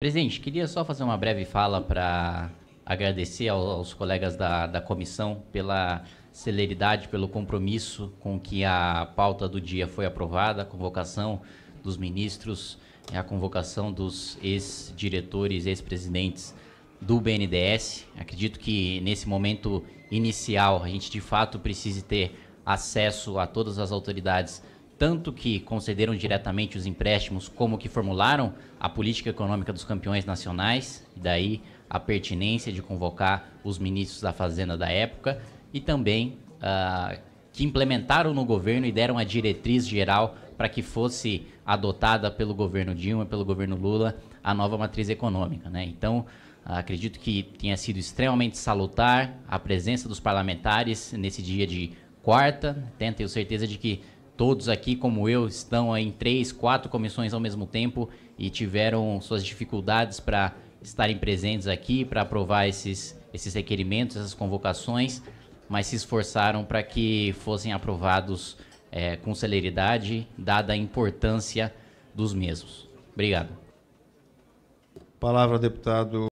Presidente, queria só fazer uma breve fala para agradecer aos, aos colegas da, da comissão pela celeridade, pelo compromisso com que a pauta do dia foi aprovada, a convocação dos ministros, a convocação dos ex-diretores, ex-presidentes do BNDES. Acredito que nesse momento inicial a gente de fato precise ter acesso a todas as autoridades tanto que concederam diretamente os empréstimos, como que formularam a política econômica dos campeões nacionais, daí a pertinência de convocar os ministros da Fazenda da época, e também uh, que implementaram no governo e deram a diretriz geral para que fosse adotada pelo governo Dilma, pelo governo Lula, a nova matriz econômica. Né? Então, acredito que tenha sido extremamente salutar a presença dos parlamentares nesse dia de quarta. Tenho certeza de que todos aqui, como eu, estão em três, quatro comissões ao mesmo tempo e tiveram suas dificuldades para estarem presentes aqui, para aprovar esses, esses requerimentos, essas convocações, mas se esforçaram para que fossem aprovados é, com celeridade, dada a importância dos mesmos. Obrigado. Palavra, deputado